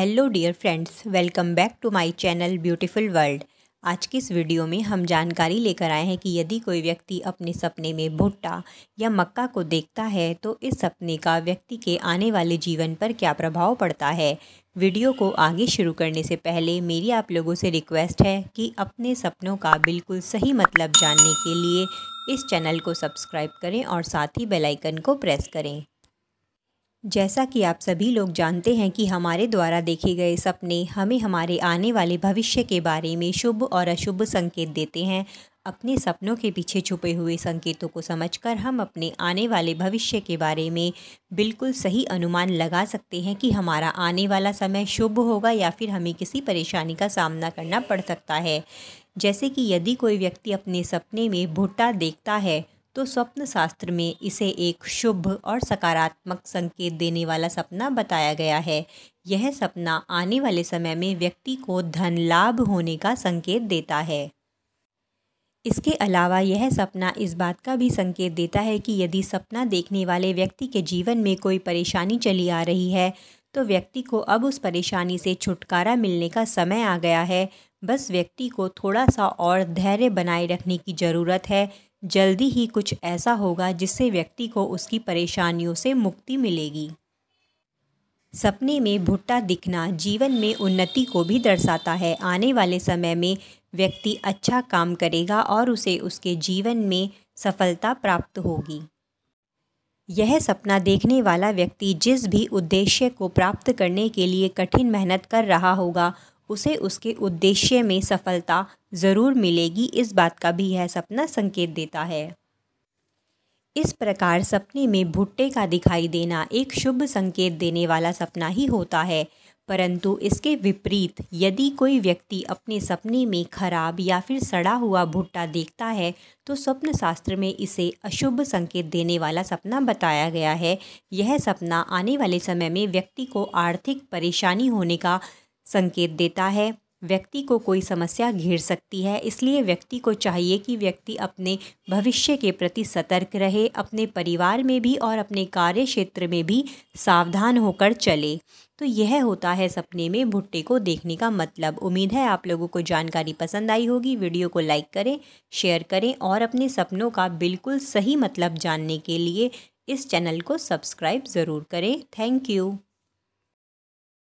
hello dear friends welcome back to my channel beautiful world आज की इस video में हम जानकारी लेकर आए हैं कि यदि कोई व्यक्ति अपने सपने में भुट्टा या मक्का को देखता है तो इस सपने का व्यक्ति के आने वाले जीवन पर क्या प्रभाव पड़ता है वीडियो को आगे शुरू करने से पहले मेरी आप लोगों से रिक्वेस्ट है कि अपने सपनों का बिल्कुल सही मतलब जानने के लिए इस चैनल को सब्सक्राइब करें और साथ ही बेलाइकन को प्रेस करें जैसा कि आप सभी लोग जानते हैं कि हमारे द्वारा देखे गए सपने हमें हमारे आने वाले भविष्य के बारे में शुभ और अशुभ संकेत देते हैं अपने सपनों के पीछे छुपे हुए संकेतों को समझकर हम अपने आने वाले भविष्य के बारे में बिल्कुल सही अनुमान लगा सकते हैं कि हमारा आने वाला समय शुभ होगा या फिर हमें किसी परेशानी का सामना करना पड़ सकता है जैसे कि यदि कोई व्यक्ति अपने सपने में भुट्टा देखता है तो स्वप्न शास्त्र में इसे एक शुभ और सकारात्मक संकेत देने वाला सपना बताया गया है यह सपना आने वाले समय में व्यक्ति को धन लाभ होने का संकेत देता है इसके अलावा यह सपना इस बात का भी संकेत देता है कि यदि सपना देखने वाले व्यक्ति के जीवन में कोई परेशानी चली आ रही है तो व्यक्ति को अब उस परेशानी से छुटकारा मिलने का समय आ गया है बस व्यक्ति को थोड़ा सा और धैर्य बनाए रखने की ज़रूरत है जल्दी ही कुछ ऐसा होगा जिससे व्यक्ति को उसकी परेशानियों से मुक्ति मिलेगी सपने में भुट्टा दिखना जीवन में उन्नति को भी दर्शाता है आने वाले समय में व्यक्ति अच्छा काम करेगा और उसे उसके जीवन में सफलता प्राप्त होगी यह सपना देखने वाला व्यक्ति जिस भी उद्देश्य को प्राप्त करने के लिए कठिन मेहनत कर रहा होगा उसे उसके उद्देश्य में सफलता ज़रूर मिलेगी इस बात का भी यह सपना संकेत देता है इस प्रकार सपने में भुट्टे का दिखाई देना एक शुभ संकेत देने वाला सपना ही होता है परंतु इसके विपरीत यदि कोई व्यक्ति अपने सपने में खराब या फिर सड़ा हुआ भुट्टा देखता है तो स्वप्न शास्त्र में इसे अशुभ संकेत देने वाला सपना बताया गया है यह सपना आने वाले समय में व्यक्ति को आर्थिक परेशानी होने का संकेत देता है व्यक्ति को कोई समस्या घेर सकती है इसलिए व्यक्ति को चाहिए कि व्यक्ति अपने भविष्य के प्रति सतर्क रहे अपने परिवार में भी और अपने कार्य क्षेत्र में भी सावधान होकर चले तो यह होता है सपने में भुट्टे को देखने का मतलब उम्मीद है आप लोगों को जानकारी पसंद आई होगी वीडियो को लाइक करें शेयर करें और अपने सपनों का बिल्कुल सही मतलब जानने के लिए इस चैनल को सब्सक्राइब ज़रूर करें थैंक यू